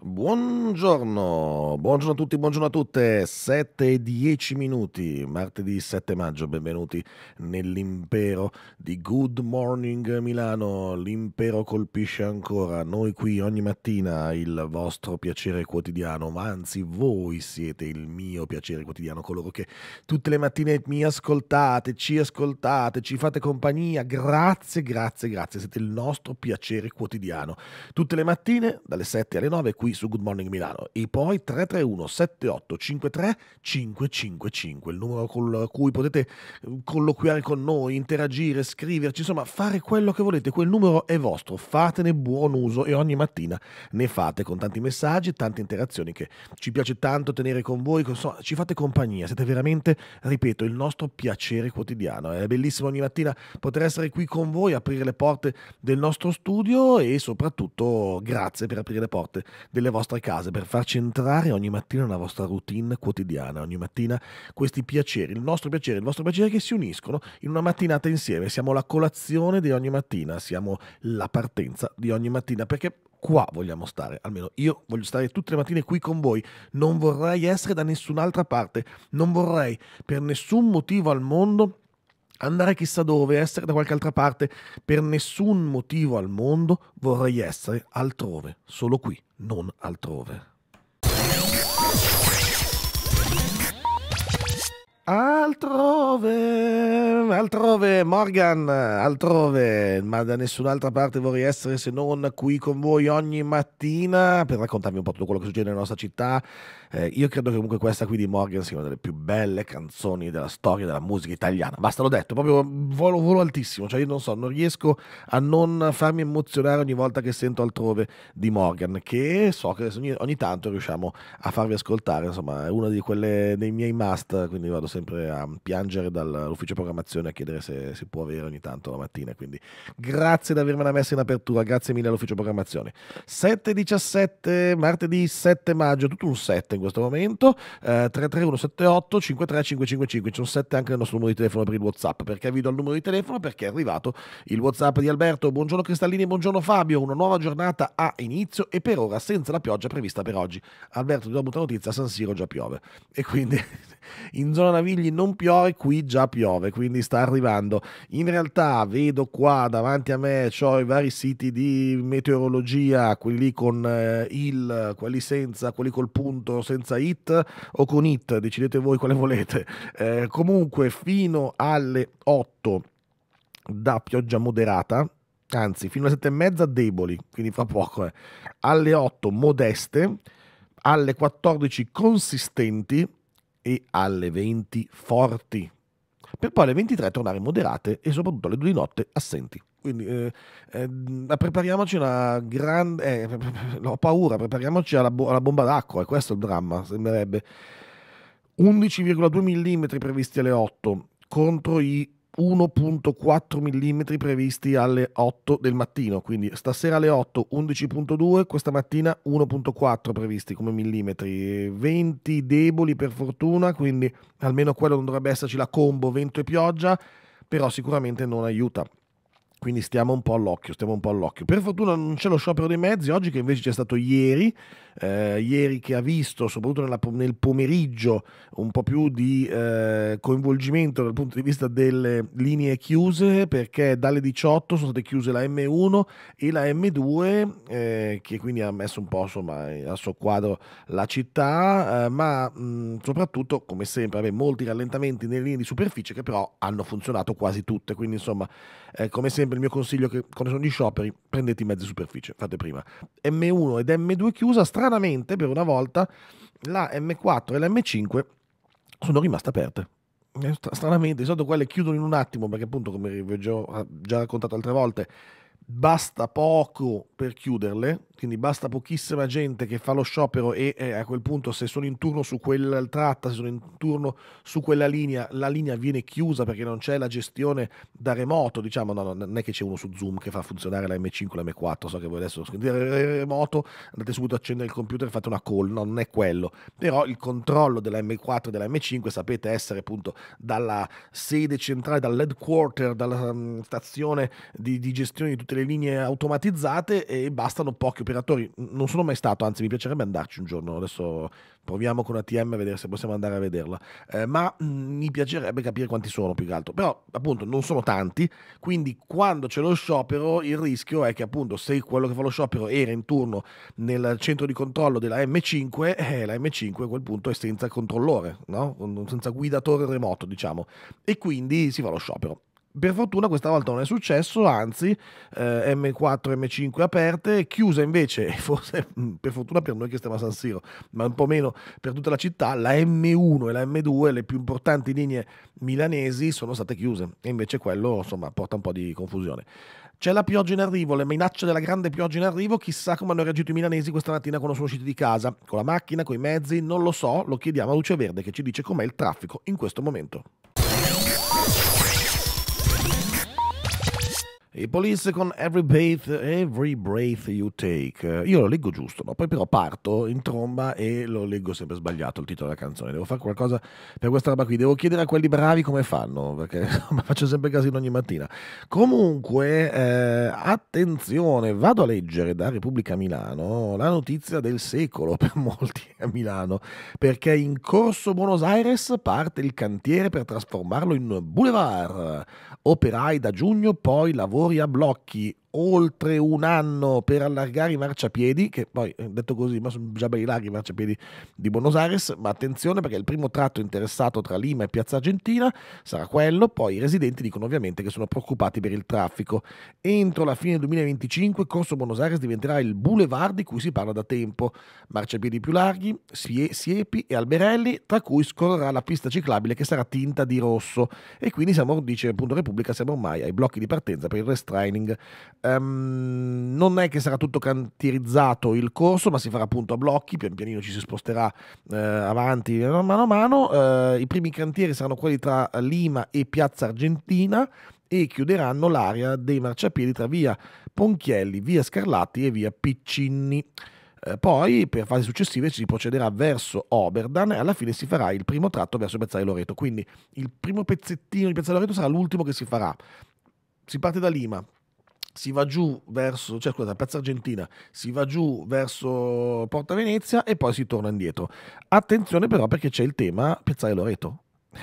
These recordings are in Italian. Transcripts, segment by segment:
Buongiorno, buongiorno a tutti, buongiorno a tutte, 7 e 10 minuti, martedì 7 maggio, benvenuti nell'impero di Good Morning Milano, l'impero colpisce ancora, noi qui ogni mattina il vostro piacere quotidiano, ma anzi voi siete il mio piacere quotidiano, coloro che tutte le mattine mi ascoltate, ci ascoltate, ci fate compagnia, grazie, grazie, grazie, siete il nostro piacere quotidiano, tutte le mattine dalle 7 alle 9 qui qui su Good Morning Milano. E poi 331 7853 555, il numero con cui potete eh, colloquiare con noi, interagire, scriverci, insomma fare quello che volete. Quel numero è vostro, fatene buon uso e ogni mattina ne fate con tanti messaggi, e tante interazioni che ci piace tanto tenere con voi, insomma, ci fate compagnia, siete veramente, ripeto, il nostro piacere quotidiano. È bellissimo ogni mattina poter essere qui con voi, aprire le porte del nostro studio e soprattutto grazie per aprire le porte del delle vostre case per farci entrare ogni mattina nella vostra routine quotidiana, ogni mattina questi piaceri, il nostro piacere, il vostro piacere che si uniscono in una mattinata insieme. Siamo la colazione di ogni mattina, siamo la partenza di ogni mattina perché qua vogliamo stare, almeno io voglio stare tutte le mattine qui con voi, non vorrei essere da nessun'altra parte, non vorrei per nessun motivo al mondo andare chissà dove, essere da qualche altra parte, per nessun motivo al mondo vorrei essere altrove, solo qui, non altrove. Altrove, altrove, Morgan, altrove, ma da nessun'altra parte vorrei essere se non qui con voi ogni mattina per raccontarvi un po' tutto quello che succede nella nostra città. Eh, io credo che comunque questa qui di Morgan sia una delle più belle canzoni della storia della musica italiana. Basta, l'ho detto, proprio volo, volo altissimo, cioè io non so, non riesco a non farmi emozionare ogni volta che sento altrove di Morgan, che so che ogni, ogni tanto riusciamo a farvi ascoltare, insomma è uno di quelle, dei miei must, quindi vado sempre sempre a piangere dall'ufficio programmazione a chiedere se si può avere ogni tanto la mattina. Quindi grazie di avermela messa in apertura, grazie mille all'ufficio programmazione. 7.17, martedì 7 maggio, tutto un 7 in questo momento, eh, 33178 53555, c'è un 7 anche nel nostro numero di telefono per il WhatsApp, perché vi do il numero di telefono perché è arrivato il WhatsApp di Alberto. Buongiorno Cristallini, buongiorno Fabio, una nuova giornata ha inizio e per ora senza la pioggia prevista per oggi. Alberto, ti do brutta notizia, San Siro già piove e quindi in zona Meravigli non piove, qui già piove, quindi sta arrivando. In realtà vedo qua davanti a me ho i vari siti di meteorologia, quelli con eh, il, quelli senza, quelli col punto, senza it o con it, decidete voi quale volete. Eh, comunque fino alle 8 da pioggia moderata, anzi fino alle 7 e mezza deboli, quindi fa poco, eh. alle 8 modeste, alle 14 consistenti, e alle 20 forti, per poi alle 23 tornare moderate e soprattutto alle 2 di notte assenti. Quindi eh, eh, prepariamoci una grande... Eh, ho paura, prepariamoci alla, bo alla bomba d'acqua, e eh, questo è il dramma, sembrerebbe. 11,2 mm previsti alle 8 contro i 1.4 mm previsti alle 8 del mattino, quindi stasera alle 8 11.2, questa mattina 1.4 previsti come millimetri, 20 deboli per fortuna, quindi almeno quello non dovrebbe esserci la combo vento e pioggia, però sicuramente non aiuta. Quindi stiamo un po' all'occhio, stiamo un po' all'occhio. Per fortuna non c'è lo sciopero dei mezzi oggi che invece c'è stato ieri, eh, ieri che ha visto soprattutto nella, nel pomeriggio un po' più di eh, coinvolgimento dal punto di vista delle linee chiuse perché dalle 18 sono state chiuse la M1 e la M2 eh, che quindi ha messo un po' insomma a soqquadro la città eh, ma mh, mm, soprattutto come sempre vabbè, molti rallentamenti nelle linee di superficie che però hanno funzionato quasi tutte quindi insomma eh, come sempre il mio consiglio che quando sono gli scioperi prendete i mezzi superficie fate prima M1 ed M2 chiusa strada stranamente per una volta la M4 e la M5 sono rimaste aperte. Eh, stranamente, di solito quelle chiudono in un attimo perché appunto come vi ho già raccontato altre volte basta poco per chiuderle, quindi basta pochissima gente che fa lo sciopero e eh, a quel punto se sono in turno su quella tratta, se sono in turno su quella linea, la linea viene chiusa perché non c'è la gestione da remoto, diciamo, no, no non è che c'è uno su Zoom che fa funzionare la M5, la M4, so che voi adesso scrivete remoto, andate subito a accendere il computer e fate una call, no, non è quello, però il controllo della M4 e della M5 sapete essere appunto dalla sede centrale, dall'headquarter, dalla um, stazione di, di gestione di tutto tutte le linee automatizzate e bastano pochi operatori. Non sono mai stato, anzi mi piacerebbe andarci un giorno, adesso proviamo con ATM a vedere se possiamo andare a vederla, eh, ma mm, mi piacerebbe capire quanti sono più che altro, però appunto non sono tanti, quindi quando c'è lo sciopero il rischio è che appunto se quello che fa lo sciopero era in turno nel centro di controllo della M5, eh, la M5 a quel punto è senza controllore, no? senza guidatore remoto diciamo, e quindi si fa lo sciopero. Per fortuna questa volta non è successo, anzi eh, M4, M5 aperte, chiusa invece, forse mm, per fortuna per noi che stiamo a San Siro, ma un po' meno per tutta la città, la M1 e la M2, le più importanti linee milanesi, sono state chiuse e invece quello insomma porta un po' di confusione. C'è la pioggia in arrivo, le minacce della grande pioggia in arrivo, chissà come hanno reagito i milanesi questa mattina quando sono usciti di casa, con la macchina, con i mezzi, non lo so, lo chiediamo a Luce Verde che ci dice com'è il traffico in questo momento. I Police con Every Breath, every breath You Take. Eh, io lo leggo giusto, no? poi però parto in tromba e lo leggo sempre sbagliato il titolo della canzone. Devo fare qualcosa per questa roba qui. Devo chiedere a quelli bravi come fanno, perché insomma, faccio sempre casino ogni mattina. Comunque, eh, attenzione, vado a leggere da Repubblica Milano la notizia del secolo per molti a Milano, perché in corso Buenos Aires parte il cantiere per trasformarlo in boulevard. Operai da giugno, poi lavoro storia blocchi oltre un anno per allargare i marciapiedi, che poi eh, detto così, ma sono già belli larghi i marciapiedi di Buenos Aires, ma attenzione perché il primo tratto interessato tra Lima e Piazza Argentina sarà quello, poi i residenti dicono ovviamente che sono preoccupati per il traffico. Entro la fine del 2025 Corso Buenos Aires diventerà il boulevard di cui si parla da tempo, marciapiedi più larghi, siepi e alberelli, tra cui scorrerà la pista ciclabile che sarà tinta di rosso e quindi siamo, dice appunto Repubblica, siamo ormai ai blocchi di partenza per il restraining. Eh, Um, non è che sarà tutto cantierizzato il corso, ma si farà appunto a blocchi, pian pianino ci si sposterà eh, avanti eh, mano a mano. Eh, I primi cantieri saranno quelli tra Lima e Piazza Argentina e chiuderanno l'area dei marciapiedi tra via Ponchielli, via Scarlatti e via Piccinni. Eh, poi per fasi successive si procederà verso Oberdan e alla fine si farà il primo tratto verso Piazzale Loreto. Quindi il primo pezzettino di Piazzale Loreto sarà l'ultimo che si farà. Si parte da Lima, si va giù verso, cioè scusa, Piazza Argentina, si va giù verso Porta Venezia e poi si torna indietro. Attenzione però perché c'è il tema Piazzale Loreto.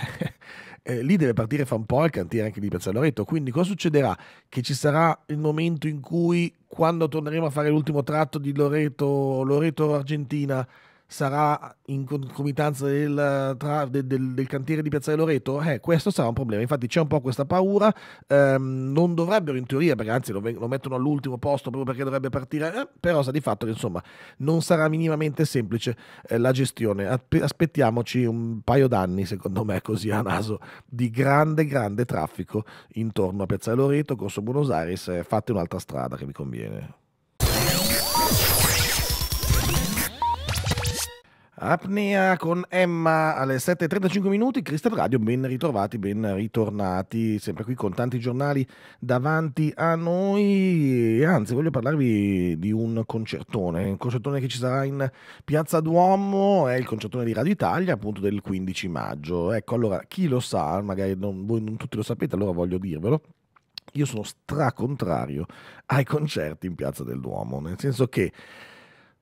Eh, lì deve partire fra un po' il cantiere anche di Piazzale Loreto. Quindi cosa succederà? Che ci sarà il momento in cui, quando torneremo a fare l'ultimo tratto di Loreto, Loreto Argentina, sarà in concomitanza del, tra, del, del, del cantiere di Piazzale Loreto? Eh, questo sarà un problema. Infatti c'è un po' questa paura. Ehm, non dovrebbero in teoria, perché anzi lo, lo, mettono all'ultimo posto proprio perché dovrebbe partire, eh, però sa di fatto che insomma non sarà minimamente semplice eh, la gestione. Aspettiamoci un paio d'anni, secondo me, così a naso, di grande, grande traffico intorno a Piazzale Loreto, Corso Buenos Aires. Eh, fate un'altra strada che vi conviene. Apnea con Emma alle 7.35 minuti, Crystal Radio, ben ritrovati, ben ritornati, sempre qui con tanti giornali davanti a noi, anzi voglio parlarvi di un concertone, un concertone che ci sarà in Piazza Duomo, è il concertone di Radio Italia appunto del 15 maggio, ecco allora chi lo sa, magari non, voi non tutti lo sapete, allora voglio dirvelo, io sono stracontrario ai concerti in Piazza del Duomo, nel senso che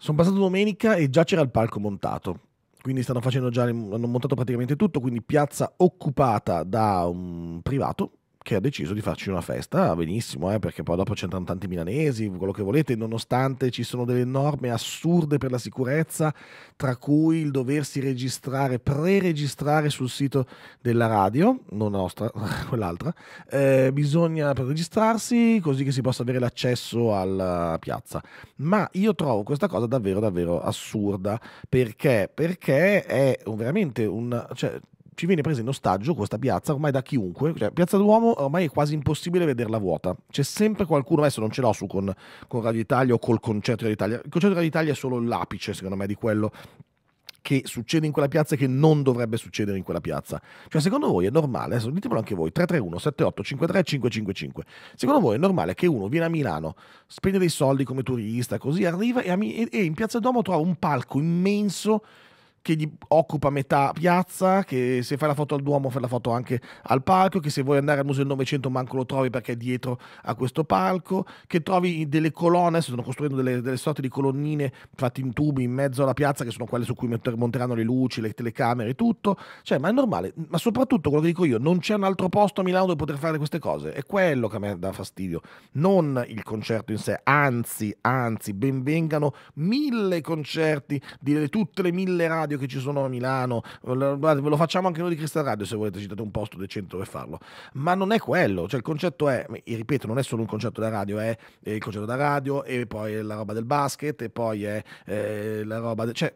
sono passato domenica e già c'era il palco montato. Quindi stanno facendo già, hanno montato praticamente tutto, quindi piazza occupata da un privato che ha deciso di farci una festa, benissimo, eh, perché poi dopo c'entrano tanti milanesi, quello che volete, nonostante ci sono delle norme assurde per la sicurezza, tra cui il doversi registrare, pre-registrare sul sito della radio, non la nostra, quell'altra, eh, bisogna registrarsi così che si possa avere l'accesso alla eh, piazza. Ma io trovo questa cosa davvero, davvero assurda, perché? Perché è veramente un... Cioè, ci viene presa in ostaggio questa piazza ormai da chiunque, cioè Piazza Duomo ormai è quasi impossibile vederla vuota, c'è sempre qualcuno, adesso non ce l'ho su con, con Radio Italia o col concerto Radio Italia, il concerto Radio Italia è solo l'apice secondo me di quello che succede in quella piazza e che non dovrebbe succedere in quella piazza. Cioè, secondo voi è normale, adesso ditemelo anche voi, 331 78 53 555, secondo voi è normale che uno viene a Milano, spende dei soldi come turista, così arriva e, in Piazza Duomo trova un palco immenso che gli occupa metà piazza, che se fai la foto al Duomo fai la foto anche al palco, che se vuoi andare al Museo del Novecento manco lo trovi perché è dietro a questo palco, che trovi delle colonne, si stanno costruendo delle, delle sorte di colonnine fatte in tubi in mezzo alla piazza, che sono quelle su cui monteranno le luci, le telecamere e tutto, cioè ma è normale, ma soprattutto quello che dico io, non c'è un altro posto a Milano dove poter fare queste cose, è quello che a me dà fastidio, non il concerto in sé, anzi, anzi, benvengano mille concerti di tutte le mille radio radio che ci sono a Milano, eh, guardate, ve lo facciamo anche noi di Cristal Radio se volete, ci date un posto decente dove farlo. Ma non è quello, cioè il concetto è, ripeto, non è solo un concetto da radio, è il concetto da radio e poi è la roba del basket e poi è eh, la roba... De- cioè,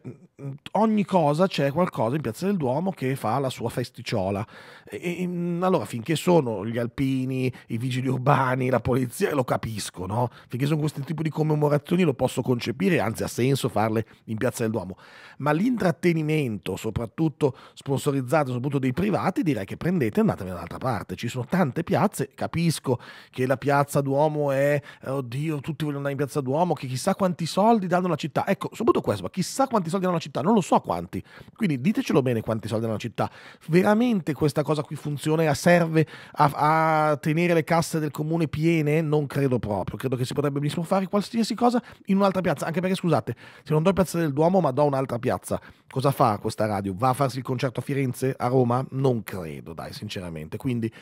ogni cosa c'è qualcosa in Piazza del Duomo che fa la sua festicciola. E, e, allora, finché sono gli alpini, i vigili urbani, la polizia, lo capisco, no? Finché sono questi tipi di commemorazioni lo posso concepire, anzi ha senso farle in Piazza del Duomo. Ma l'intrattenimento, soprattutto sponsorizzato, soprattutto dei privati, direi che prendete e andatevene dall'altra parte. Ci sono tante piazze, capisco che la Piazza Duomo è, eh, oddio, tutti vogliono andare in Piazza Duomo, che chissà quanti soldi danno la città. Ecco, soprattutto questo, ma chissà quanti soldi danno la città città, non lo so quanti. Quindi ditecelo bene quanti soldi hanno una città. Veramente questa cosa qui funziona serve a, a tenere le casse del comune piene? Non credo proprio. Credo che si potrebbe benissimo fare qualsiasi cosa in un'altra piazza. Anche perché, scusate, se non do piazza del Duomo, ma do un'altra piazza, cosa fa questa radio? Va a farsi il concerto a Firenze, a Roma? Non credo, dai, sinceramente. Quindi,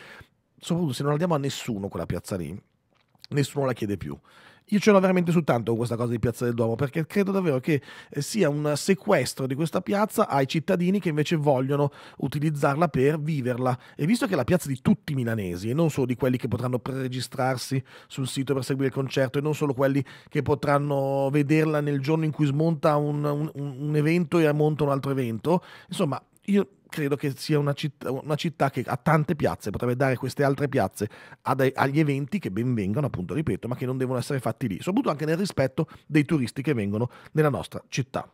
soprattutto se non la diamo a nessuno quella piazza lì, nessuno la chiede più. Io ce l'ho veramente su tanto con questa cosa di Piazza del Duomo, perché credo davvero che eh, sia un sequestro di questa piazza ai cittadini che invece vogliono utilizzarla per viverla. E visto che è la piazza di tutti i milanesi, e non solo di quelli che potranno preregistrarsi sul sito per seguire il concerto, e non solo quelli che potranno vederla nel giorno in cui smonta un, un, un evento e monta un altro evento, insomma, io credo che sia una città, una città, che ha tante piazze, potrebbe dare queste altre piazze ad, agli eventi che ben vengano, appunto, ripeto, ma che non devono essere fatti lì, soprattutto anche nel rispetto dei turisti che vengono nella nostra città.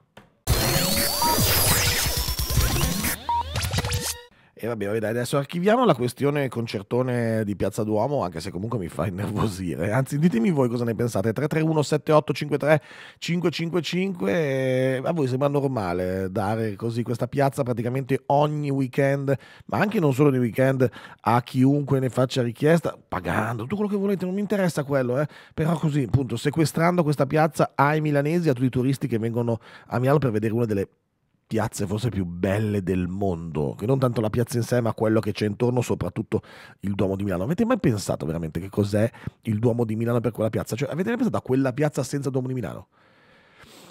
E vabbè, vabbè, dai, adesso archiviamo la questione concertone di Piazza Duomo, anche se comunque mi fa innervosire. Anzi, ditemi voi cosa ne pensate. 331 7853 555. A voi sembra normale dare così questa piazza praticamente ogni weekend, ma anche non solo di weekend, a chiunque ne faccia richiesta, pagando tutto quello che volete, non mi interessa quello, eh. Però così, appunto, sequestrando questa piazza ai milanesi, a tutti i turisti che vengono a Milano per vedere una delle piazze forse più belle del mondo, che non tanto la piazza in sé, ma quello che c'è intorno, soprattutto il Duomo di Milano. Avete mai pensato veramente che cos'è il Duomo di Milano per quella piazza? Cioè, avete mai pensato a quella piazza senza Duomo di Milano?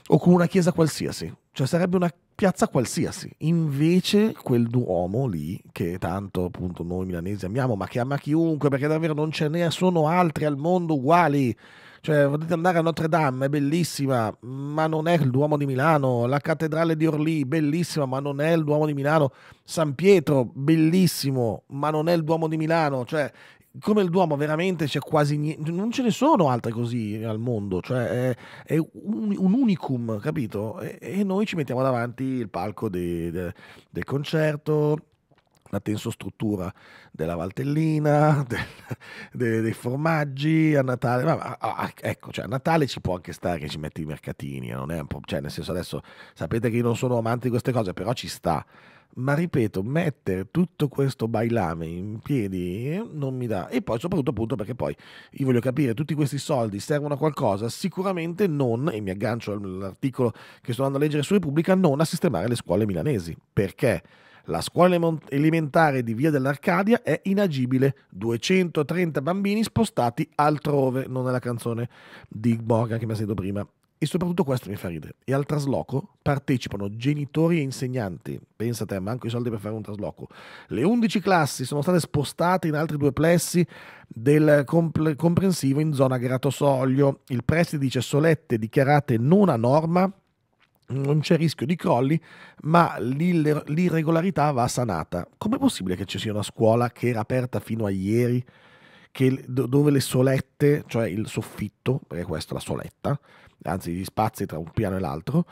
O con una chiesa qualsiasi? Cioè, sarebbe una piazza qualsiasi. Invece quel Duomo lì, che tanto appunto noi milanesi amiamo, ma che ama chiunque, perché davvero non ce ne sono altri al mondo uguali. Cioè, potete andare a Notre Dame, è bellissima, ma non è il Duomo di Milano. La cattedrale di Orlì, bellissima, ma non è il Duomo di Milano. San Pietro, bellissimo, ma non è il Duomo di Milano. Cioè, come il Duomo veramente c'è quasi niente, non ce ne sono altre così al mondo, cioè è, è un, un, unicum, capito? E, e, noi ci mettiamo davanti il palco de, de, del concerto, la tensostruttura della valtellina, del, de, dei formaggi, a Natale, ma, ah, ecco, cioè a Natale ci può anche stare che ci metti i mercatini, eh, non è un po', cioè nel senso adesso sapete che io non sono amante di queste cose, però ci sta. Ma ripeto, mettere tutto questo bailame in piedi eh, non mi dà. E poi soprattutto appunto perché poi io voglio capire, tutti questi soldi servono a qualcosa? Sicuramente non, e mi aggancio all'articolo che sto andando a leggere su Repubblica, non a sistemare le scuole milanesi. Perché? La scuola elementare di Via dell'Arcadia è inagibile, 230 bambini spostati altrove, non nella canzone di Morgan che mi ha sentito prima. E soprattutto questo mi fa ridere. E al trasloco partecipano genitori e insegnanti. Pensa a te, manco i soldi per fare un trasloco. Le 11 classi sono state spostate in altri due plessi del comprensivo in zona Gratosoglio. Il preside dice solette dichiarate non a norma non c'è rischio di crolli, ma l'irregolarità va sanata. Com'è possibile che ci sia una scuola che era aperta fino a ieri, che, dove le solette, cioè il soffitto, perché questa è la soletta, anzi gli spazi tra un piano e l'altro,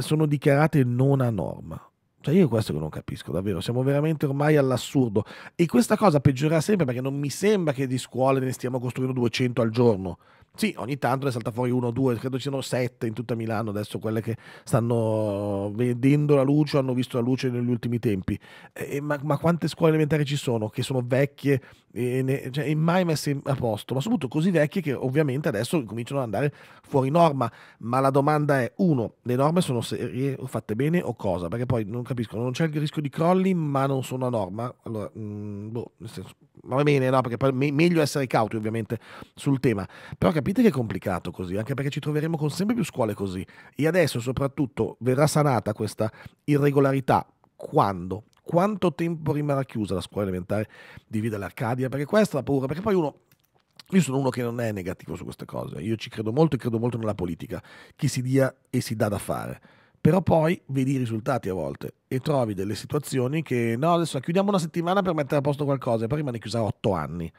sono dichiarate non a norma? Cioè io questo che non capisco, davvero, siamo veramente ormai all'assurdo e questa cosa peggiorerà sempre perché non mi sembra che di scuole ne stiamo costruendo 200 al giorno sì, ogni tanto ne salta fuori uno o due, credo ci siano sette in tutta Milano adesso, quelle che stanno vedendo la luce, o hanno visto la luce negli ultimi tempi. E, ma, ma, quante scuole elementari ci sono che sono vecchie e, ne, cioè, e, mai messe a posto, ma soprattutto così vecchie che ovviamente adesso cominciano ad andare fuori norma. Ma la domanda è, uno, le norme sono serie o fatte bene o cosa? Perché poi non capisco, non c'è il rischio di crolli, ma non sono a norma. Allora, mh, mm, boh, nel senso, va bene, no? Perché poi me, meglio essere cauti ovviamente sul tema. Però capisco capite che è complicato così, anche perché ci troveremo con sempre più scuole così. E adesso soprattutto verrà sanata questa irregolarità. Quando? Quanto tempo rimarrà chiusa la scuola elementare di Vida l'Arcadia? Perché questa è la paura, perché poi uno... Io sono uno che non è negativo su queste cose, io ci credo molto e credo molto nella politica, chi si dia e si dà da fare però poi vedi i risultati a volte e trovi delle situazioni che no, adesso chiudiamo una settimana per mettere a posto qualcosa e poi rimane chiusa otto anni.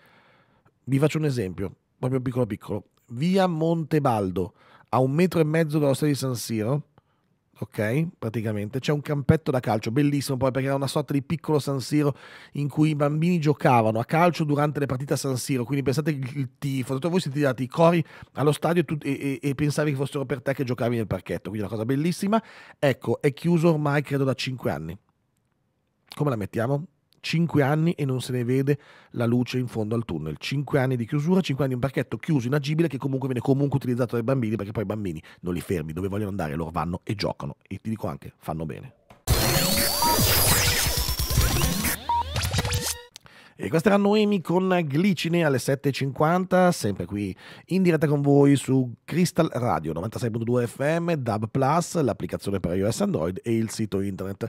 Vi faccio un esempio, proprio piccolo piccolo via Montebaldo, a un metro e mezzo dallo stadio di San Siro, ok? Praticamente c'è un campetto da calcio, bellissimo poi perché era una sorta di piccolo San Siro in cui i bambini giocavano a calcio durante le partite a San Siro, quindi pensate il tifo, tutto voi siete dati i cori allo stadio e, e, e, pensavi che fossero per te che giocavi nel parchetto, quindi una cosa bellissima. Ecco, è chiuso ormai credo da 5 anni. Come la mettiamo? 5 anni e non se ne vede la luce in fondo al tunnel. 5 anni di chiusura, 5 anni di un parchetto chiuso, inagibile, che comunque viene comunque utilizzato dai bambini, perché poi i bambini non li fermi, dove vogliono andare loro vanno e giocano. E ti dico anche, fanno bene. E questa era Noemi con Glicine alle 7.50, sempre qui in diretta con voi su Crystal Radio 96.2 FM, DAB Plus, l'applicazione per iOS Android e il sito internet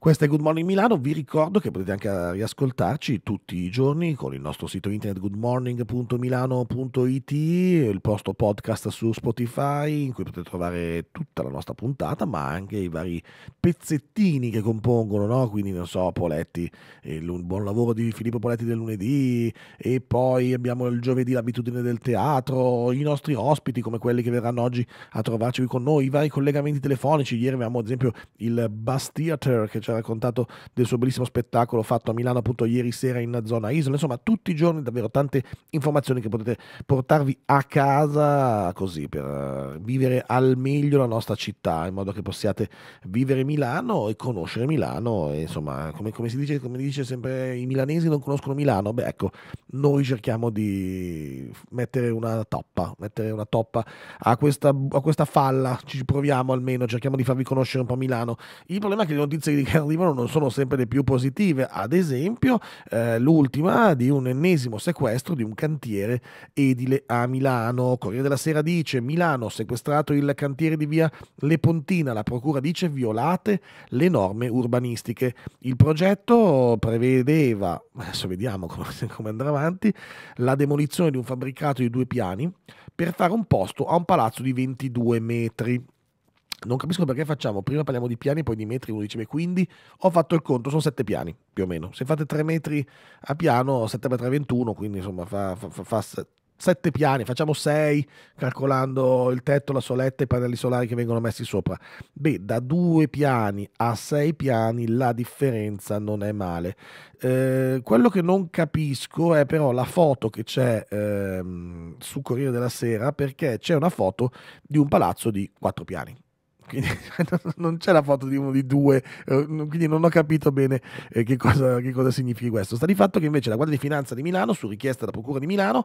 questa è Good Morning Milano, vi ricordo che potete anche riascoltarci tutti i giorni con il nostro sito internet goodmorning.milano.it, il posto podcast su Spotify in cui potete trovare tutta la nostra puntata ma anche i vari pezzettini che compongono, no? quindi non so, Poletti, eh, il buon lavoro di Filippo Poletti del lunedì e poi abbiamo il giovedì l'abitudine del teatro, i nostri ospiti come quelli che verranno oggi a trovarci qui con noi, i vari collegamenti telefonici, ieri abbiamo ad esempio il Bus Theater che ci ci ha raccontato del suo bellissimo spettacolo fatto a Milano appunto ieri sera in zona Isola, insomma tutti i giorni davvero tante informazioni che potete portarvi a casa così per eh, vivere al meglio la nostra città, in modo che possiate vivere Milano e conoscere Milano, e, insomma come, come si dice, come dice sempre i milanesi non conoscono Milano, beh ecco, noi cerchiamo di mettere una toppa, mettere una toppa a questa, a questa falla, ci proviamo almeno, cerchiamo di farvi conoscere un po' Milano. Il problema è che le notizie che arrivano non sono sempre le più positive, ad esempio eh, l'ultima di un ennesimo sequestro di un cantiere edile a Milano. Corriere della Sera dice Milano sequestrato il cantiere di via Lepontina, la procura dice violate le norme urbanistiche. Il progetto prevedeva, adesso vediamo come, come andrà avanti, la demolizione di un fabbricato di due piani per fare un posto a un palazzo di 22 metri. Non capisco perché facciamo, prima parliamo di piani, poi di metri, uno dice, quindi ho fatto il conto, sono sette piani più o meno. Se fate tre metri a piano, 7 x 3 21, quindi insomma fa, fa, fa 7 piani, facciamo 6 calcolando il tetto, la soletta e i pannelli solari che vengono messi sopra. Beh, da due piani a sei piani la differenza non è male. Eh, quello che non capisco è però la foto che c'è ehm, su Corriere della Sera perché c'è una foto di un palazzo di quattro piani quindi non c'è la foto di uno di due, eh, quindi non ho capito bene eh, che cosa, che cosa significhi questo. Sta di fatto che invece la Guardia di Finanza di Milano, su richiesta della Procura di Milano,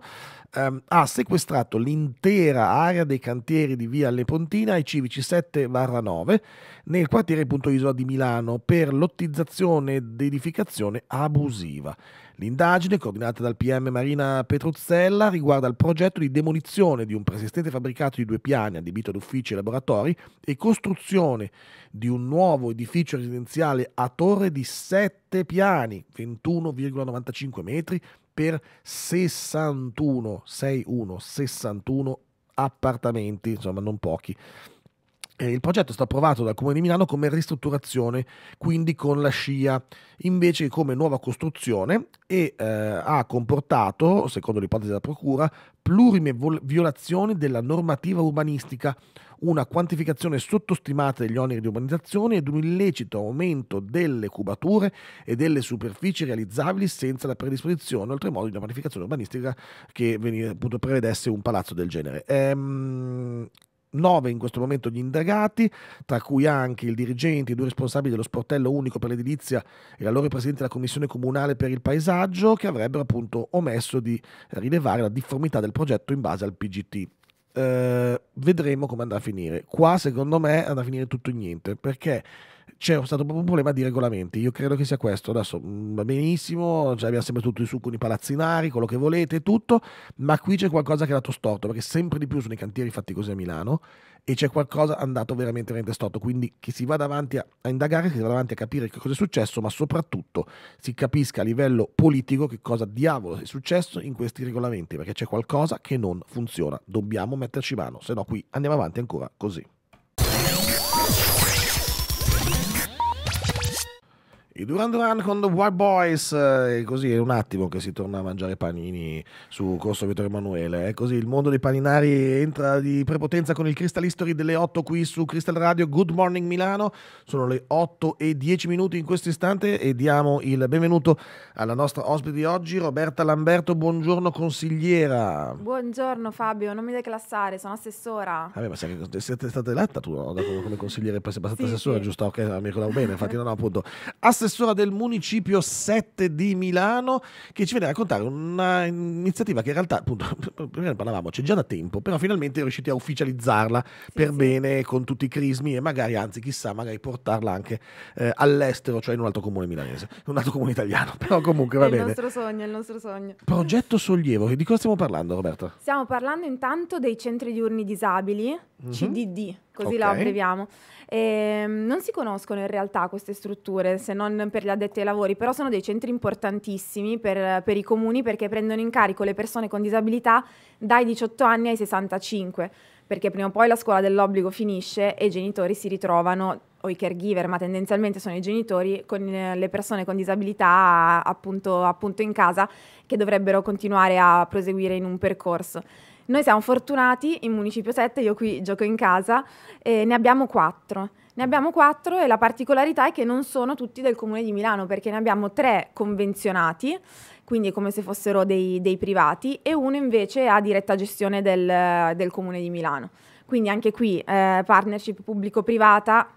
ehm, ha sequestrato l'intera area dei cantieri di via Lepontina ai civici 7-9 nel quartiere Punto Isola di Milano per lottizzazione ed edificazione abusiva. L'indagine, coordinata dal PM Marina Petruzzella, riguarda il progetto di demolizione di un preesistente fabbricato di due piani adibito ad uffici e laboratori e costruzione di un nuovo edificio residenziale a torre di 7 piani, 21,95 metri per 61, 61, 61 appartamenti, insomma non pochi. Eh, il progetto è stato approvato dal Comune di Milano come ristrutturazione, quindi con la scia, invece come nuova costruzione e eh, ha comportato, secondo l'ipotesi della Procura, plurime vol- violazioni della normativa urbanistica, una quantificazione sottostimata degli oneri di urbanizzazione ed un illecito aumento delle cubature e delle superfici realizzabili senza la predisposizione, oltremodo, di una pianificazione urbanistica che veniva, appunto, prevedesse un palazzo del genere. Ehm, Nove in questo momento gli indagati, tra cui anche il dirigente, i due responsabili dello sportello unico per l'edilizia e l'allora presidente della commissione comunale per il paesaggio, che avrebbero appunto omesso di rilevare la difformità del progetto in base al PGT. Eh, vedremo come andrà a finire. Qua, secondo me, andrà a finire tutto in niente perché c'è stato proprio un problema di regolamenti. Io credo che sia questo. Adesso mm, va benissimo, cioè, abbiamo sempre tutto su con i palazzinari, quello che volete, tutto, ma qui c'è qualcosa che è andato storto, perché sempre di più sono i cantieri fatti così a Milano e c'è qualcosa andato veramente, veramente storto. Quindi che si vada avanti a, a indagare, che si vada avanti a capire che cosa è successo, ma soprattutto si capisca a livello politico che cosa diavolo è successo in questi regolamenti, perché c'è qualcosa che non funziona. Dobbiamo metterci mano, se no qui andiamo avanti ancora così. I Duran Duran con The Wild Boys, eh, e così è un attimo che si torna a mangiare panini su Corso Vittorio Emanuele. E così il mondo dei paninari entra di prepotenza con il Crystal History delle 8 qui su Crystal Radio. Good morning Milano, sono le 8 e 10 minuti in questo istante e diamo il benvenuto alla nostra ospite di oggi, Roberta Lamberto. Buongiorno consigliera. Buongiorno Fabio, non mi declassare, sono assessora. Vabbè, ma siete, siete stata eletta tu no? come consigliere, poi sei passata sì, assessora, sì. giusto? Ok, mi ricordavo bene, infatti no, no appunto. Assessora l'assessora del municipio 7 di Milano, che ci viene a raccontare un'iniziativa che in realtà, appunto, prima ne parlavamo, c'è già da tempo, però finalmente riusciti a ufficializzarla sì, per sì. bene con tutti i crismi e magari, anzi, chissà, magari portarla anche eh, all'estero, cioè in un altro comune milanese, in un altro comune italiano, però comunque va bene. È il nostro sogno, è il nostro sogno. Progetto Sollievo, di cosa stiamo parlando, Roberta? Stiamo parlando intanto dei centri diurni disabili, mm-hmm. CDD, così okay. la abbreviamo. E ehm, non si conoscono in realtà queste strutture se non per gli addetti ai lavori, però sono dei centri importantissimi per, per i comuni perché prendono in carico le persone con disabilità dai 18 anni ai 65 perché prima o poi la scuola dell'obbligo finisce e i genitori si ritrovano, o i caregiver, ma tendenzialmente sono i genitori, con eh, le persone con disabilità appunto, appunto in casa che dovrebbero continuare a proseguire in un percorso. Noi siamo fortunati in Municipio 7, io qui gioco in casa, e ne abbiamo quattro. Ne abbiamo quattro e la particolarità è che non sono tutti del comune di Milano perché ne abbiamo tre convenzionati, quindi come se fossero dei, dei privati, e uno invece ha diretta gestione del, del comune di Milano. Quindi anche qui eh, partnership pubblico-privata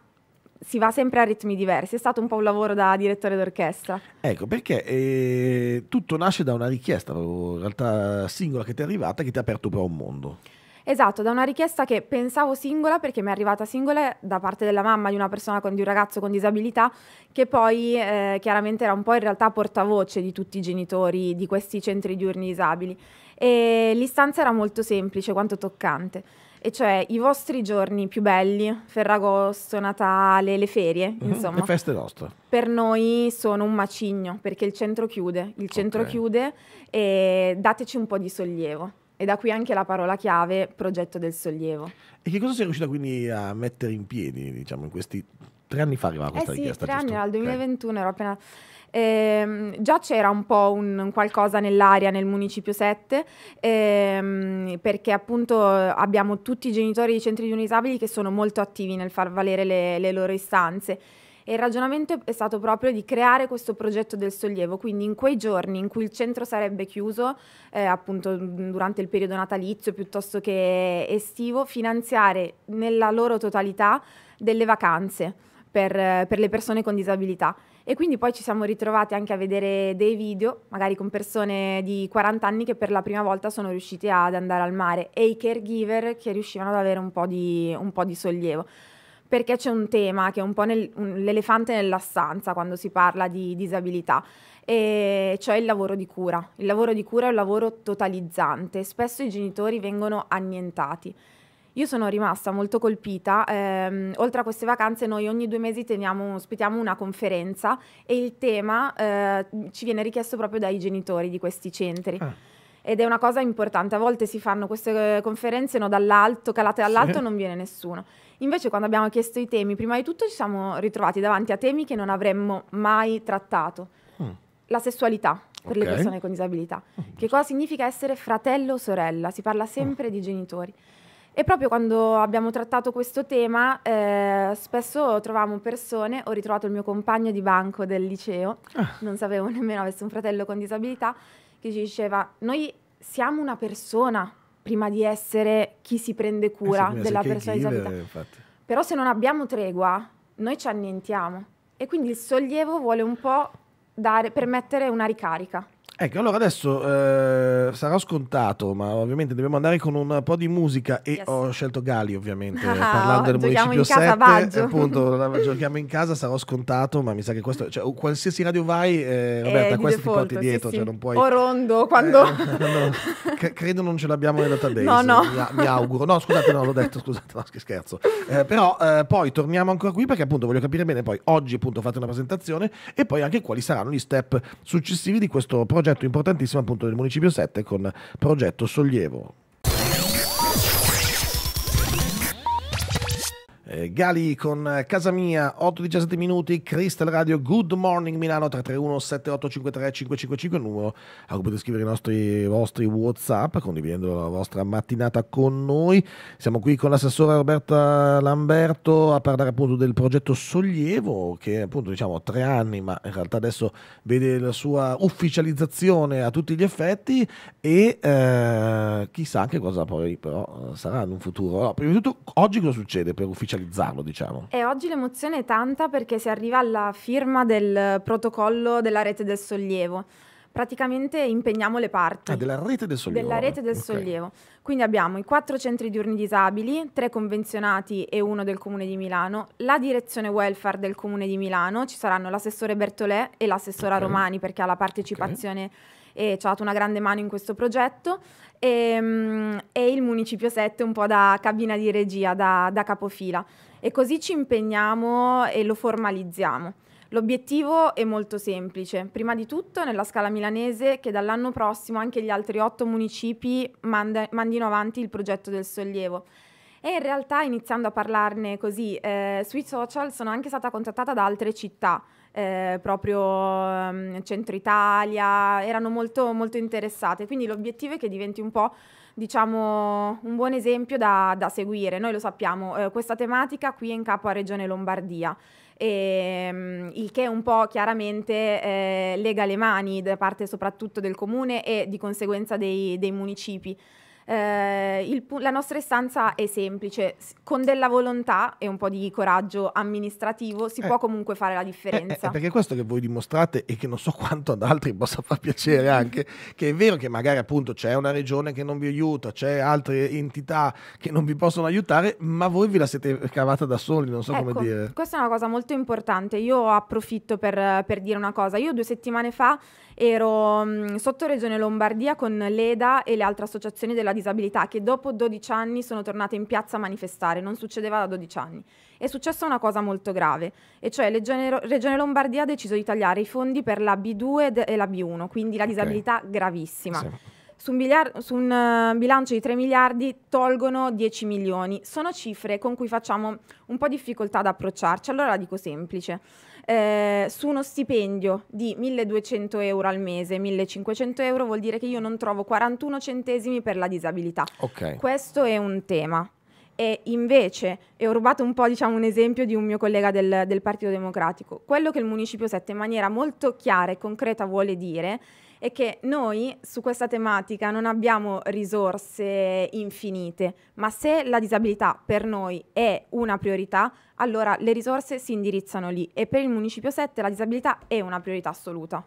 si va sempre a ritmi diversi, è stato un po' un lavoro da direttore d'orchestra. Ecco, perché eh, tutto nasce da una richiesta, in realtà singola che ti è arrivata, che ti ha aperto però un mondo. Esatto, da una richiesta che pensavo singola perché mi è arrivata singola eh, da parte della mamma di una persona con, di un ragazzo con disabilità che poi eh, chiaramente era un po' in realtà portavoce di tutti i genitori di questi centri diurni disabili e l'istanza era molto semplice quanto toccante e cioè i vostri giorni più belli, Ferragosto, Natale, le ferie, mhm. insomma. Le feste nostre. Per noi sono un macigno perché il centro chiude, il centro okay. chiude e dateci un po' di sollievo. E da qui anche la parola chiave progetto del sollievo. E che cosa sei riuscita quindi a mettere in piedi, diciamo, in questi tre anni fa arrivava eh questa eh sì, richiesta? Tre giusto? anni, dal 2021 okay. ero appena Ehm, già c'era un po' un, qualcosa nell'aria nel Municipio 7, ehm, perché appunto eh, abbiamo tutti i genitori di centri di unisabili che sono molto attivi nel far valere le, le loro istanze. E il ragionamento è stato proprio di creare questo progetto del sollievo, quindi in quei giorni in cui il centro sarebbe chiuso, eh, appunto mm, durante il periodo natalizio piuttosto che eh, estivo, finanziare nella loro totalità delle vacanze per, per, le persone con disabilità. E quindi poi ci siamo ritrovati anche a vedere dei video, magari con persone di 40 anni che per la prima volta sono riuscite ad andare al mare e i caregiver che riuscivano ad avere un po' di, un po di sollievo. Perché c'è un tema che è un po' l'elefante nella stanza quando si parla di disabilità, e cioè il lavoro di cura. Il lavoro di cura è un lavoro totalizzante, spesso i genitori vengono annientati. Io sono rimasta molto colpita, ehm, oltre a queste vacanze noi ogni due mesi teniamo, ospitiamo una conferenza e il tema eh, ci viene richiesto proprio dai genitori di questi centri. Ah ed è una cosa importante. A volte si fanno queste eh, conferenze no, dall'alto, calate dall'alto, sì. non viene nessuno. Invece, quando abbiamo chiesto i temi, prima di tutto ci siamo ritrovati davanti a temi che non avremmo mai trattato. Mm. La sessualità per okay. le persone con disabilità. Mm. Che cosa significa essere fratello o sorella? Si parla sempre mm. di genitori. E proprio quando abbiamo trattato questo tema, eh, spesso trovavamo persone, ho ritrovato il mio compagno di banco del liceo, ah. non sapevo nemmeno avesse un fratello con disabilità, che ci diceva, noi siamo una persona prima di essere chi si prende eh cura eh, della persona chi, disabilità. Infatti. Però se non abbiamo tregua, noi ci annientiamo. E quindi il sollievo vuole un po' dare, permettere una ricarica. Ecco, allora adesso eh, sarà scontato, ma ovviamente dobbiamo andare con un po' di musica e yes. ho scelto Gali ovviamente, ah, ah parlando del municipio 7, casa, appunto, la, giochiamo in casa, sarà scontato, ma mi sa che questo, cioè, qualsiasi radio vai, eh, eh Roberta, questo default, ti porti dietro, cioè, sì, cioè non puoi... O rondo, quando... Eh, no, c- credo non ce l'abbiamo nella database, no, no. Mi, mi, auguro, no scusate, no, l'ho detto, scusate, no, che scherzo, eh, però poi torniamo ancora qui perché appunto voglio capire bene, poi oggi appunto fate una presentazione e poi anche quali saranno gli step successivi di questo progetto progetto importantissimo appunto del Municipio 7 con progetto Sollievo Eh, Gali con eh, Casa Mia, 8-17 minuti, Crystal Radio, Good Morning Milano 331-7853-555, il numero a cui potete scrivere i nostri vostri Whatsapp, condividendo la vostra mattinata con noi. Siamo qui con l'assessore Roberta Lamberto a parlare appunto del progetto Sollievo, che appunto diciamo tre anni, ma in realtà adesso vede la sua ufficializzazione a tutti gli effetti e eh, chissà anche cosa poi però sarà in un futuro. No, prima di tutto, oggi cosa succede per ufficializzare? commercializzarlo, diciamo. E oggi l'emozione è tanta perché si arriva alla firma del protocollo della rete del sollievo. Praticamente impegniamo le parti. Ah, della rete del sollievo. Della rete del okay. sollievo. Quindi abbiamo i quattro centri diurni disabili, tre convenzionati e uno del Comune di Milano, la direzione welfare del Comune di Milano, ci saranno l'assessore Bertolè e l'assessora okay. Romani perché ha la partecipazione okay e ci ha dato una grande mano in questo progetto e, ehm, e il Municipio 7 un po' da cabina di regia, da, da capofila e così ci impegniamo e lo formalizziamo. L'obiettivo è molto semplice. Prima di tutto, nella scala milanese, che dall'anno prossimo anche gli altri otto municipi manda- mandino avanti il progetto del sollievo. E in realtà, iniziando a parlarne così eh, sui social, sono anche stata contattata da altre città eh, proprio um, Centro Italia, erano molto, molto interessate. Quindi l'obiettivo è che diventi un po' diciamo, un buon esempio da, da, seguire. Noi lo sappiamo, eh, questa tematica qui è in capo a Regione Lombardia. E, mm, il che un po' chiaramente eh, lega le mani da parte soprattutto del comune e di conseguenza dei, dei municipi. Eh, il, la nostra istanza è semplice, con della volontà e un po' di coraggio amministrativo si eh, può comunque fare la differenza. Eh, eh perché questo che voi dimostrate e che non so quanto ad altri possa far piacere anche, che è vero che magari appunto c'è una regione che non vi aiuta, c'è altre entità che non vi possono aiutare, ma voi ve la siete cavata da soli, non so ecco, come dire. Questa è una cosa molto importante, io approfitto per, per dire una cosa, io due settimane fa Ero mh, mm, sotto Regione Lombardia con l'EDA e le altre associazioni della disabilità che dopo 12 anni sono tornate in piazza a manifestare, non succedeva da 12 anni. È successa una cosa molto grave, e cioè Regione, Regione Lombardia ha deciso di tagliare i fondi per la B2 e la B1, quindi la disabilità gravissima. Sì. Su un, biliar- su un, eh, bilancio di 3 miliardi tolgono 10 milioni. Sono cifre con cui facciamo un po' difficoltà ad approcciarci, allora la dico semplice eh, su uno stipendio di 1200 euro al mese, 1500 euro vuol dire che io non trovo 41 centesimi per la disabilità. Okay. Questo è un tema. E invece, e ho rubato un po' diciamo, un esempio di un mio collega del, del Partito Democratico, quello che il Municipio 7 in maniera molto chiara e concreta vuole dire è che noi su questa tematica non abbiamo risorse infinite, ma se la disabilità per noi è una priorità, allora le risorse si indirizzano lì e per il Municipio 7 la disabilità è una priorità assoluta.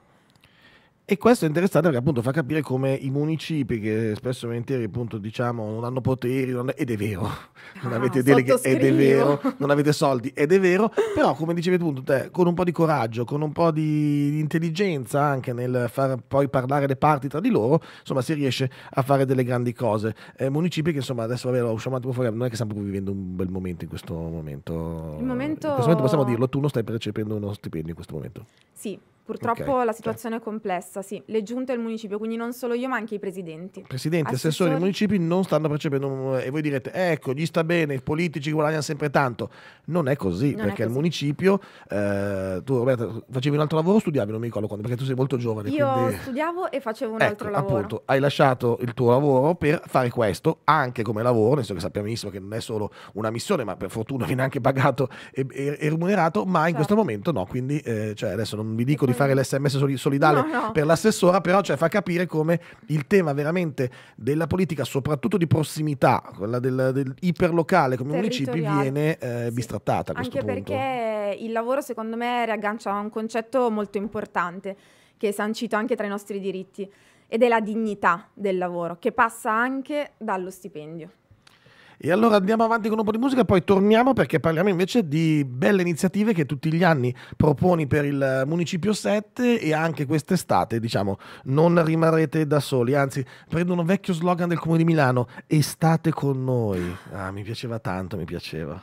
E questo è interessante perché appunto fa capire come i municipi che spesso e volentieri appunto diciamo non hanno poteri non, ed è vero, non ah, avete deleghe ed è vero, non avete soldi ed è vero, però come dicevi appunto te con un po' di coraggio, con un po' di intelligenza anche nel far poi parlare le parti tra di loro, insomma si riesce a fare delle grandi cose. Eh, municipi che insomma adesso vabbè lo usciamo un attimo fuori, non è che stiamo vivendo un bel momento in questo momento. Il momento... In questo momento possiamo dirlo, tu non stai percependo uno stipendio in questo momento. Sì Purtroppo okay, la situazione okay. è complessa, sì. Le giunte e municipio, quindi non solo io, ma anche i presidenti. Presidenti, assessori, assessori i municipi non stanno percependo. Eh, e voi direte: ecco, gli sta bene, i politici guadagnano sempre tanto. Non è così, non perché è così. il municipio. Eh, tu, Roberta, facevi un altro lavoro, studiavi, non mi ricordo quando, perché tu sei molto giovane. Io quindi... studiavo e facevo un ecco, altro lavoro. Appunto, hai lasciato il tuo lavoro per fare questo anche come lavoro, nel senso che sappiamo benissimo che non è solo una missione, ma per fortuna viene anche pagato e, e, e remunerato, ma in certo. questo momento no. Quindi, eh, cioè adesso non vi dico di fare l'SMS solidale no, no. per l'assessora, però cioè, fa capire come il tema veramente della politica, soprattutto di prossimità, quella del, del iperlocale come municipi, viene eh, sì. bistrattata. Anche perché il lavoro secondo me riaggancia a un concetto molto importante che è sancito anche tra i nostri diritti ed è la dignità del lavoro, che passa anche dallo stipendio. E allora andiamo avanti con un po' di musica e poi torniamo perché parliamo invece di belle iniziative che tutti gli anni proponi per il Municipio 7 e anche quest'estate, diciamo, non rimarrete da soli, anzi prendo un vecchio slogan del Comune di Milano, estate con noi. Ah, mi piaceva tanto, mi piaceva.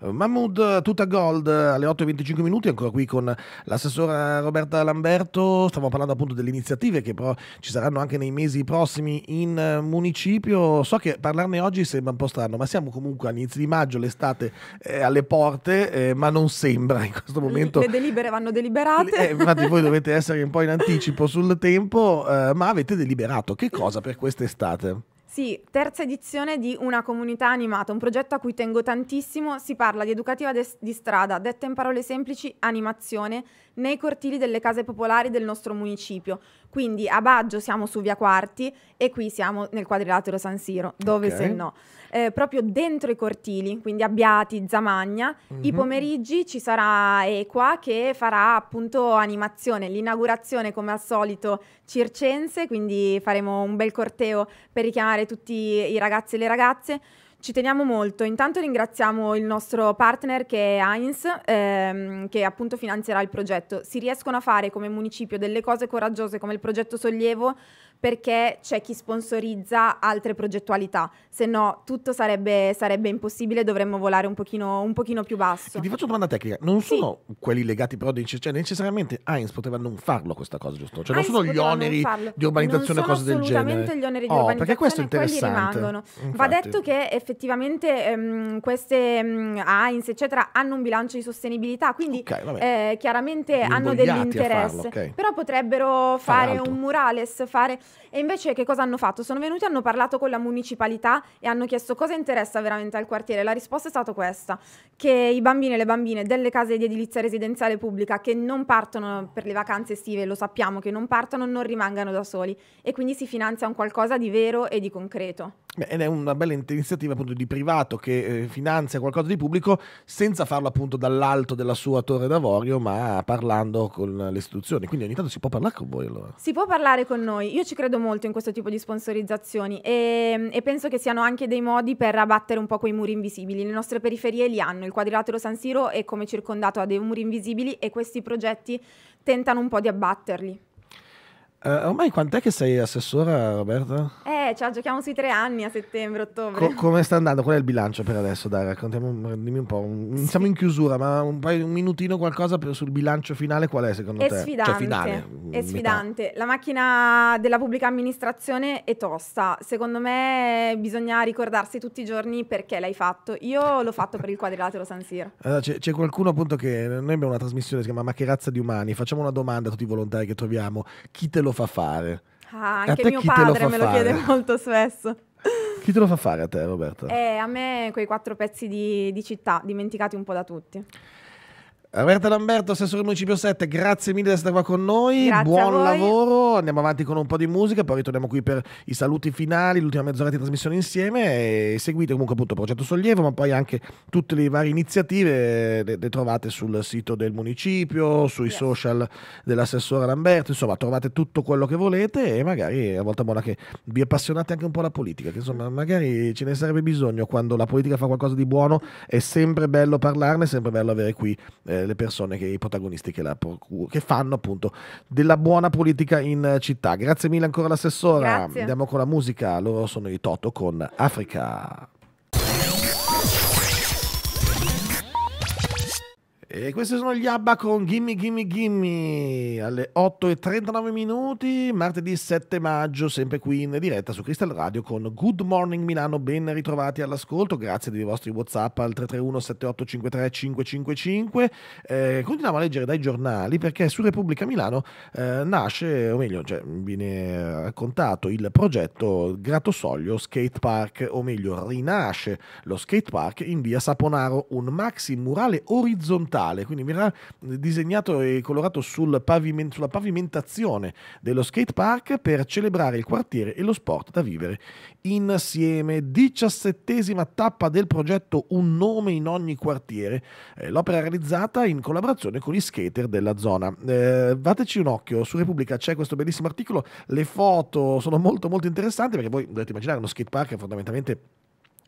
Eh, Mahmoud, eh, tutta gold eh, alle 8.25 minuti, ancora qui con l'assessora Roberta Lamberto. Stiamo parlando appunto delle iniziative che però ci saranno anche nei mesi prossimi in municipio. So che parlarne oggi sembra un po' strano, ma siamo comunque all'inizio di maggio, l'estate è alle porte, eh, ma non sembra in questo momento. Le delibere vanno deliberate. Eh, infatti voi dovete essere un po' in anticipo sul tempo, ma avete deliberato che cosa per quest'estate? Sì, terza edizione di Una comunità animata, un progetto a cui tengo tantissimo. Si parla di educativa di strada, detta in parole semplici, animazione nei cortili delle case popolari del nostro municipio. Quindi a Baggio siamo su Via Quarti e qui siamo nel quadrilatero San Siro, dove okay. se no. Eh, proprio dentro i cortili, quindi Abbiati, Zamagna, mm-hmm. i mhm. pomeriggi ci sarà Equa che farà appunto animazione, l'inaugurazione come al solito circense, quindi faremo un bel corteo per richiamare tutti i ragazzi e le ragazze. Ci teniamo molto. Intanto ringraziamo il nostro partner che è Heinz, ehm, che appunto finanzierà il progetto. Si riescono a fare come municipio delle cose coraggiose come il progetto Sollievo perché c'è chi sponsorizza altre progettualità, se no tutto sarebbe, sarebbe impossibile, dovremmo volare un pochino, un pochino più basso. E ti faccio una domanda tecnica, non sì. sono quelli legati però, cioè necessariamente Heinz poteva non farlo questa cosa, giusto? Cioè non Heinz sono gli oneri di urbanizzazione o cose del genere. Assolutamente gli oneri di oh, urbanizzazione, perché questo è interessante. Infatti. Va detto che effettivamente ehm, queste ehm, Heinz, eccetera, hanno un bilancio di sostenibilità, quindi okay, eh, chiaramente hanno dell'interesse, farlo, okay. però potrebbero fare, fare un murales, fare... E invece che cosa hanno fatto? Sono venuti, hanno parlato con la municipalità e hanno chiesto cosa interessa veramente al quartiere. La risposta è stata questa, che i bambini e le bambine delle case di edilizia residenziale pubblica che non partono per le vacanze estive, lo sappiamo che non partono, non rimangano da soli e quindi si finanzia un qualcosa di vero e di concreto ed è una bella iniziativa appunto di privato che eh, finanzia qualcosa di pubblico senza farlo appunto dall'alto della sua torre d'avorio, ma parlando con le istituzioni. Quindi ogni tanto si può parlare con voi allora. Si può parlare con noi. Io ci credo molto in questo tipo di sponsorizzazioni e, e penso che siano anche dei modi per abbattere un po' quei muri invisibili. Le nostre periferie li hanno, il quadrilatero San Siro è come circondato da dei muri invisibili e questi progetti tentano un po' di abbatterli. Uh, ormai quant'è che sei assessora, Roberta? Eh, cioè, giochiamo sui tre anni a settembre, ottobre. Co come sta andando? Qual è il bilancio per adesso? Dai, raccontiamo, dimmi un po'. Un, sì. Siamo in chiusura, ma un, paio, un minutino qualcosa per, sul bilancio finale qual è secondo è te? Sfidante. Cioè, finale, è mm, sfidante. Metà. La macchina della pubblica amministrazione è tosta. Secondo me bisogna ricordarsi tutti i giorni perché l'hai fatto. Io l'ho fatto per il quadrilatero San Siro. Allora, c'è, qualcuno appunto che... Noi abbiamo una trasmissione si chiama Ma che razza di umani? Facciamo una domanda a tutti i volontari che troviamo. Chi te lo lo fa fare? Ah, anche mio padre me lo chiede molto spesso. Chi te lo fa fare a te, Roberta? Eh, a me quei quattro pezzi di, di città, dimenticati un po' da tutti. Roberta Lamberto, assessore Municipio 7, grazie mille di essere qua con noi. Grazie Buon lavoro, andiamo avanti con un po' di musica, poi ritorniamo qui per i saluti finali, l'ultima mezz'ora di trasmissione insieme. E seguite comunque appunto Progetto Sollievo, ma poi anche tutte le varie iniziative le, le trovate sul sito del municipio, sui yes. social dell'assessore Lamberto. Insomma, trovate tutto quello che volete e magari è una volta buona che vi appassionate anche un po' la politica, che insomma, magari ce ne sarebbe bisogno quando la politica fa qualcosa di buono. È sempre bello parlarne, è sempre bello avere qui. Eh, le persone, che, i protagonisti che, procur- che, fanno appunto della buona politica in città. Grazie mille ancora all'assessora. Andiamo con la musica, loro sono i Toto con Africa. E questi sono gli ABBA con Gimmi Gimmi Gimmi alle 8 e 39 minuti, martedì 7 maggio, sempre qui in diretta su Crystal Radio con Good Morning Milano, ben ritrovati all'ascolto, grazie dei vostri Whatsapp al 331-7853-555. Eh, continuiamo a leggere dai giornali perché su Repubblica Milano eh, nasce, o meglio, cioè, viene raccontato il progetto Gratosoglio Skate Park, o meglio, rinasce lo skate park in via Saponaro, un maxi murale orizzontale totale, quindi verrà disegnato e colorato sul paviment- sulla pavimentazione dello skate park per celebrare il quartiere e lo sport da vivere insieme. Diciassettesima tappa del progetto Un nome in ogni quartiere, eh, l'opera realizzata in collaborazione con gli skater della zona. Eh, dateci un occhio, su Repubblica c'è questo bellissimo articolo, le foto sono molto molto interessanti perché voi dovete immaginare uno skate park è fondamentalmente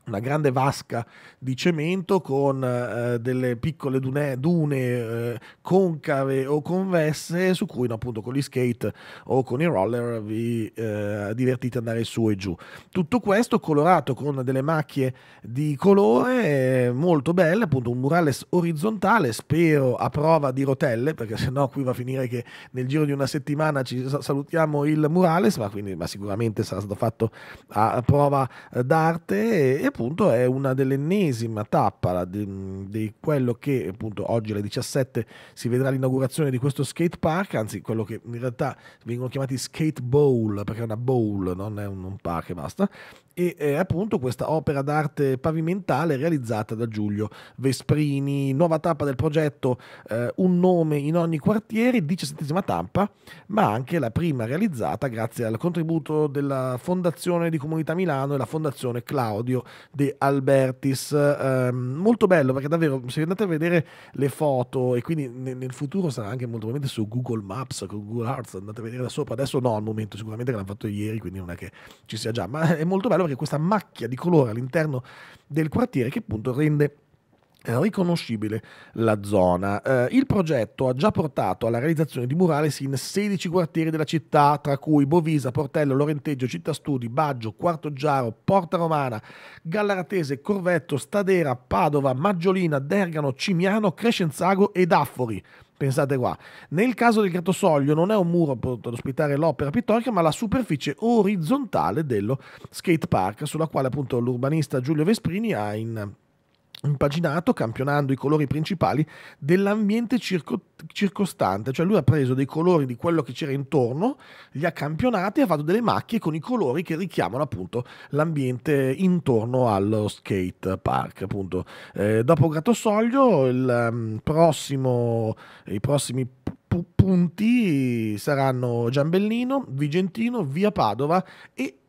una grande vasca di cemento con eh, delle piccole dune, dune eh, concave o convesse su cui no, appunto con gli skate o con i roller vi eh, divertite andare su e giù. Tutto questo colorato con delle macchie di colore eh, molto belle, appunto un murales orizzontale, spero a prova di rotelle, perché sennò qui va a finire che nel giro di una settimana ci salutiamo il murales, ma, quindi, ma sicuramente sarà stato fatto a prova eh, d'arte. E, appunto è una dell'ennesima tappa di, di, quello che appunto oggi alle 17 si vedrà l'inaugurazione di questo skate park, anzi quello che in realtà vengono chiamati skate bowl perché è una bowl, non è un, un park e basta, e eh, appunto questa opera d'arte pavimentale realizzata da Giulio Vesprini, nuova tappa del progetto eh, Un nome in ogni quartiere, diciassettesima tappa, ma anche la prima realizzata grazie al contributo della Fondazione di Comunità Milano e la Fondazione Claudio di Albertis. Eh, molto bello perché davvero, se andate a vedere le foto, e quindi nel, nel futuro sarà anche molto probabilmente su Google Maps, con Google Arts, andate a vedere da sopra. Adesso no, al momento sicuramente che l'hanno fatto ieri, quindi non è che ci sia già, ma è molto bello perché questa macchia di colore all'interno del quartiere che appunto rende riconoscibile la zona. Eh, il progetto ha già portato alla realizzazione di murales in 16 quartieri della città, tra cui Bovisa, Portello, Lorenteggio, Città Studi, Baggio, Quarto Giaro, Porta Romana, Gallaratese, Corvetto, Stadera, Padova, Maggiolina, Dergano, Cimiano, Crescenzago ed Affori. Pensate qua, nel caso del Gratosoglio non è un muro ad ospitare l'opera pittorica, ma la superficie orizzontale dello skate park, sulla quale appunto l'urbanista Giulio Vesprini ha in impaginato campionando i colori principali dell'ambiente circo, circostante, cioè lui ha preso dei colori di quello che c'era intorno, li ha campionati e ha fatto delle macchie con i colori che richiamano appunto l'ambiente intorno allo skate park. Appunto. Eh, dopo Gratosoglio il, um, prossimo, i prossimi punti saranno Giambellino, Vigentino, Via Padova e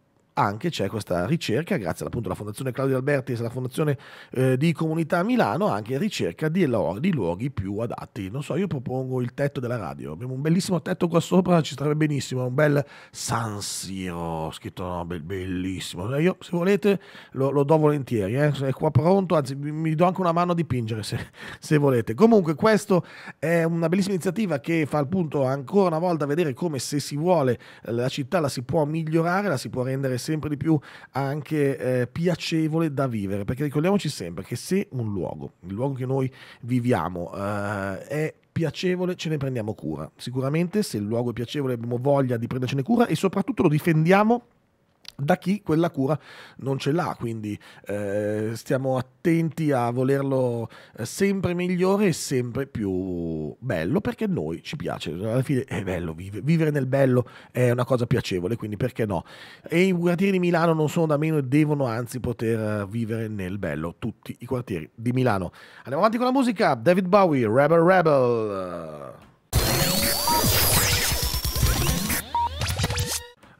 anche c'è questa ricerca, grazie appunto alla Fondazione Claudio Alberti e alla Fondazione eh, di Comunità Milano, anche ricerca di, lo- di, luoghi più adatti. Non so, io propongo il tetto della radio, abbiamo un bellissimo tetto qua sopra, ci starebbe benissimo, un bel San Siro, scritto no, bellissimo. Eh, io se volete lo, lo do volentieri, eh. è qua pronto, anzi mi do anche una mano a dipingere se, se volete. Comunque questa è una bellissima iniziativa che fa appunto ancora una volta vedere come se si vuole la città la si può migliorare, la si può rendere sempre sempre di più anche eh, piacevole da vivere, perché ricordiamoci sempre che se un luogo, il luogo che noi viviamo, eh, è piacevole ce ne prendiamo cura. Sicuramente se il luogo è piacevole abbiamo voglia di prendercene cura e soprattutto lo difendiamo da chi quella cura non ce l'ha. Quindi eh, stiamo attenti a volerlo eh, sempre migliore e sempre più bello perché noi ci piace. Alla fine è bello vivere, vivere nel bello è una cosa piacevole, quindi perché no? E i quartieri di Milano non sono da meno e devono anzi poter eh, vivere nel bello tutti i quartieri di Milano. Andiamo avanti con la musica. David Bowie, Rebel Rebel.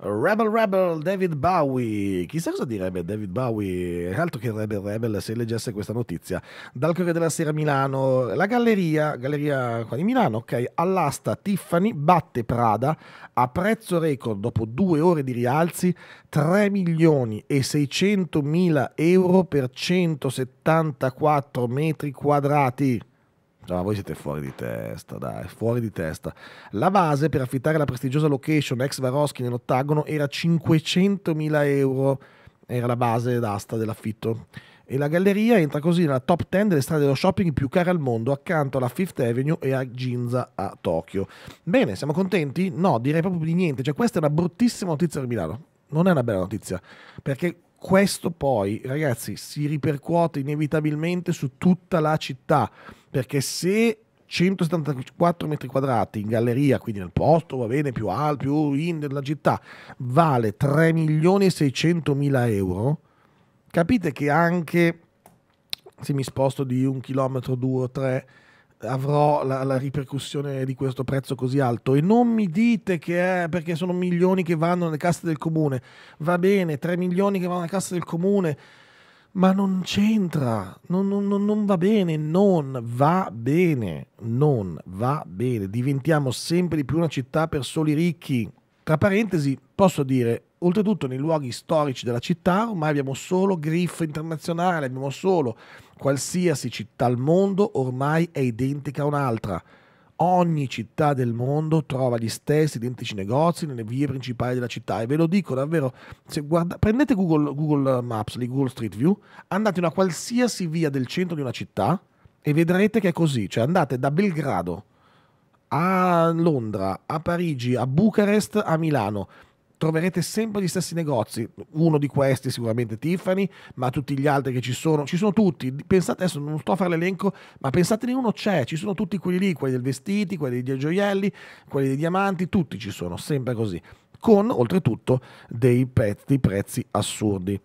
Rebel Rebel David Bowie. Chissà cosa direbbe David Bowie, altro che Rebel Rebel se leggesse questa notizia. Dal Corriere della Sera Milano, la galleria, galleria qua di Milano, ok, all'asta Tiffany batte Prada a prezzo record dopo due ore di rialzi, 3 milioni e 600 mila euro per 174 metri quadrati. No, cioè, voi siete fuori di testa, dai, fuori di testa. La base per affittare la prestigiosa location ex Varoschi nell'ottagono era 500.000 euro, era la base d'asta dell'affitto. E la galleria entra così nella top 10 delle strade dello shopping più care al mondo, accanto alla Fifth Avenue e a Ginza a Tokyo. Bene, siamo contenti? No, direi proprio di niente. Cioè, questa è una bruttissima notizia per Milano. Non è una bella notizia, perché questo poi, ragazzi, si ripercuote inevitabilmente su tutta la città, perché se 174 metri quadrati in galleria, quindi nel posto, va bene, più al, più in della città, vale 3 milioni e 600 mila euro, capite che anche se mi sposto di un chilometro, due o tre, avrò la, la, ripercussione di questo prezzo così alto e non mi dite che è perché sono milioni che vanno nelle casse del comune. Va bene, 3 milioni che vanno nelle casse del comune, ma non c'entra, non, non, non va bene, non va bene, non va bene. Diventiamo sempre di più una città per soli ricchi. Tra parentesi, posso dire, oltretutto nei luoghi storici della città ormai abbiamo solo griff internazionale, abbiamo solo Qualsiasi città al mondo ormai è identica a un'altra. Ogni città del mondo trova gli stessi identici negozi nelle vie principali della città e ve lo dico davvero, guarda, prendete Google, Google Maps, lì Google Street View, andate in una qualsiasi via del centro di una città e vedrete che è così, cioè andate da Belgrado a Londra, a Parigi, a Bucarest, a Milano troverete sempre gli stessi negozi, uno di questi sicuramente Tiffany, ma tutti gli altri che ci sono, ci sono tutti, pensate adesso non sto a fare l'elenco, ma pensatene uno c'è, ci sono tutti quelli lì, quelli del vestiti, quelli dei gioielli, quelli dei diamanti, tutti ci sono, sempre così, con oltretutto dei, pezzi, dei prezzi assurdi.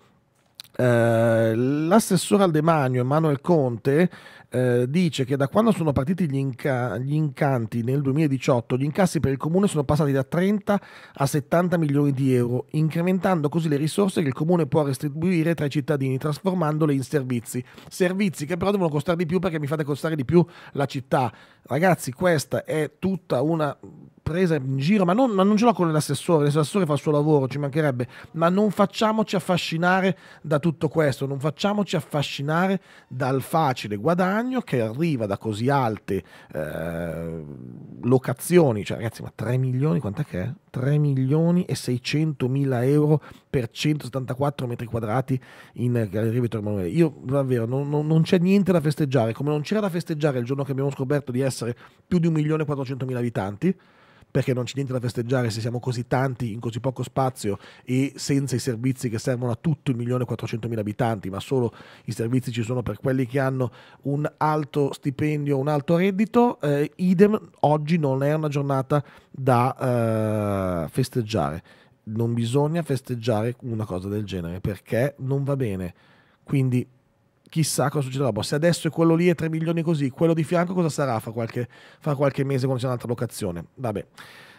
Eh, l'assessore al demanio Emanuel Conte eh, dice che da quando sono partiti gli, inca- gli, incanti nel 2018 gli incassi per il comune sono passati da 30 a 70 milioni di euro, incrementando così le risorse che il comune può restituire tra i cittadini, trasformandole in servizi. Servizi che però devono costare di più perché mi fate costare di più la città. Ragazzi, questa è tutta una presa in giro, ma non, ma non ce l'ho con l'assessore, l'assessore fa il suo lavoro, ci mancherebbe, ma non facciamoci affascinare da tutto questo, non facciamoci affascinare dal facile guadagno che arriva da così alte eh, locazioni, cioè ragazzi ma 3 milioni quant'è che è? 3 milioni e 600 mila euro per 174 metri quadrati in Galleria Vittorio Emanuele. Io davvero non, non, non c'è niente da festeggiare, come non c'era da festeggiare il giorno che abbiamo scoperto di essere più di 1 milione e 400 mila abitanti, perché non c'è niente da festeggiare se siamo così tanti in così poco spazio e senza i servizi che servono a tutto il 1.400.000 abitanti, ma solo i servizi ci sono per quelli che hanno un alto stipendio, un alto reddito, eh, idem oggi non è una giornata da eh, festeggiare. Non bisogna festeggiare una cosa del genere perché non va bene. Quindi chissà cosa succederà dopo. Se adesso è quello lì e 3 milioni così, quello di fianco cosa sarà fra qualche, fra qualche mese quando c'è un'altra locazione? Vabbè.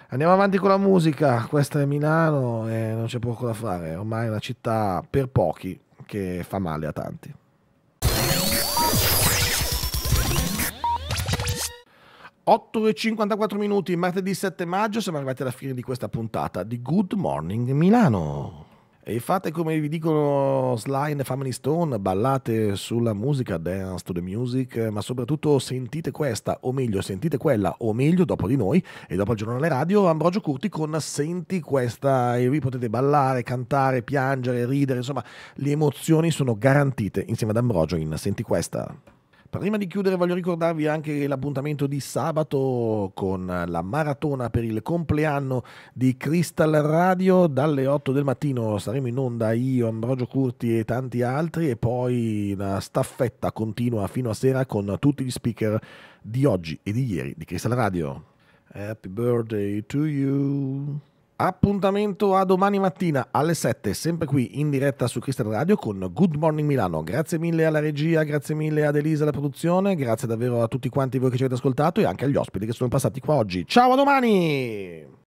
Andiamo avanti con la musica, questa è Milano e non c'è poco da fare, ormai è una città per pochi che fa male a tanti. e 54 minuti, martedì 7 maggio, siamo arrivati alla fine di questa puntata di Good Morning Milano. E fate come vi dicono Slime e Family Stone, ballate sulla musica, dance to the music, ma soprattutto sentite questa, o meglio sentite quella, o meglio dopo di noi e dopo il giornale radio, Ambrogio Curti con Senti questa e vi potete ballare, cantare, piangere, ridere, insomma le emozioni sono garantite insieme ad Ambrogio in Senti questa. Prima di chiudere voglio ricordarvi anche l'appuntamento di sabato con la maratona per il compleanno di Crystal Radio. Dalle 8 del mattino saremo in onda io, Ambrogio Curti e tanti altri e poi la staffetta continua fino a sera con tutti gli speaker di oggi e di ieri di Crystal Radio. Happy birthday to you! Appuntamento a domani mattina alle 7, sempre qui in diretta su Crystal Radio con Good Morning Milano. Grazie mille alla regia, grazie mille ad Elisa la produzione, grazie davvero a tutti quanti voi che ci avete ascoltato e anche agli ospiti che sono passati qua oggi. Ciao a domani!